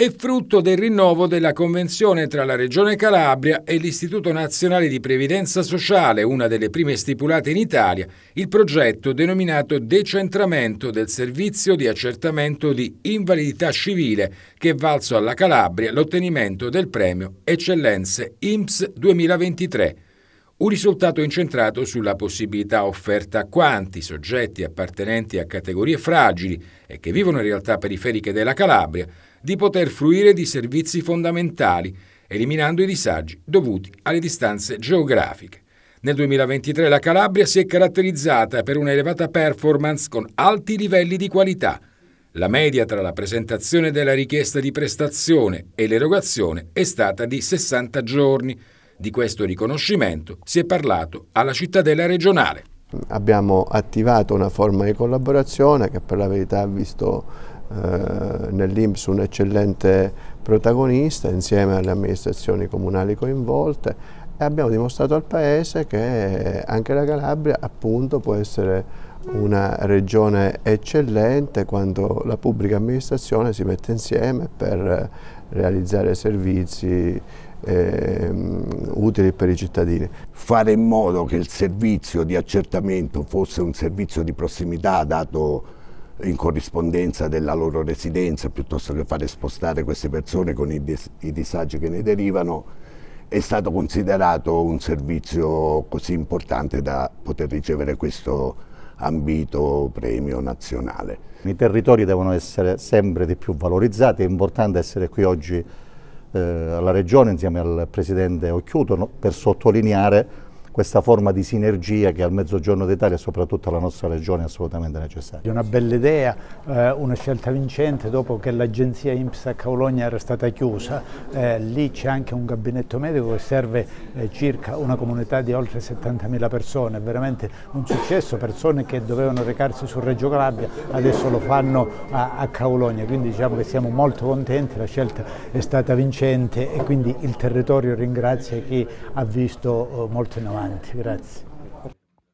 è frutto del rinnovo della convenzione tra la Regione Calabria e l'Istituto Nazionale di Previdenza Sociale, una delle prime stipulate in Italia, il progetto denominato Decentramento del servizio di accertamento di invalidità civile, che è valso alla Calabria l'ottenimento del premio Eccellenze IMSS 2023. Un risultato incentrato sulla possibilità offerta a quanti soggetti appartenenti a categorie fragili e che vivono in realtà periferiche della Calabria di poter fruire di servizi fondamentali, eliminando i disagi dovuti alle distanze geografiche. Nel 2023 la Calabria si è caratterizzata per un'elevata performance con alti livelli di qualità. La media tra la presentazione della richiesta di prestazione e l'erogazione è stata di 60 giorni. Di questo riconoscimento si è parlato alla cittadella regionale. Abbiamo attivato una forma di collaborazione che per la verità ha visto eh, nell'Inps un eccellente protagonista insieme alle amministrazioni comunali coinvolte e abbiamo dimostrato al Paese che anche la Calabria appunto può essere una regione eccellente quando la pubblica amministrazione si mette insieme per realizzare servizi eh, utili per i cittadini. Fare in modo che il servizio di accertamento fosse un servizio di prossimità dato in corrispondenza della loro residenza piuttosto che fare spostare queste persone con i, dis i disagi che ne derivano, è stato considerato un servizio così importante da poter ricevere questo ambito premio nazionale. I territori devono essere sempre di più valorizzati, è importante essere qui oggi eh, alla Regione insieme al Presidente Occhiuto no, per sottolineare questa forma di sinergia che al Mezzogiorno d'Italia e soprattutto alla nostra regione è assolutamente necessaria. È una bella idea, eh, una scelta vincente dopo che l'agenzia IMSS a Caologna era stata chiusa, eh, lì c'è anche un gabinetto medico che serve eh, circa una comunità di oltre 70.000 persone, è veramente un successo, persone che dovevano recarsi su Reggio Calabria adesso lo fanno a, a Caologna, quindi diciamo che siamo molto contenti, la scelta è stata vincente e quindi il territorio ringrazia chi ha visto eh, molto in avanti. anti-grazie.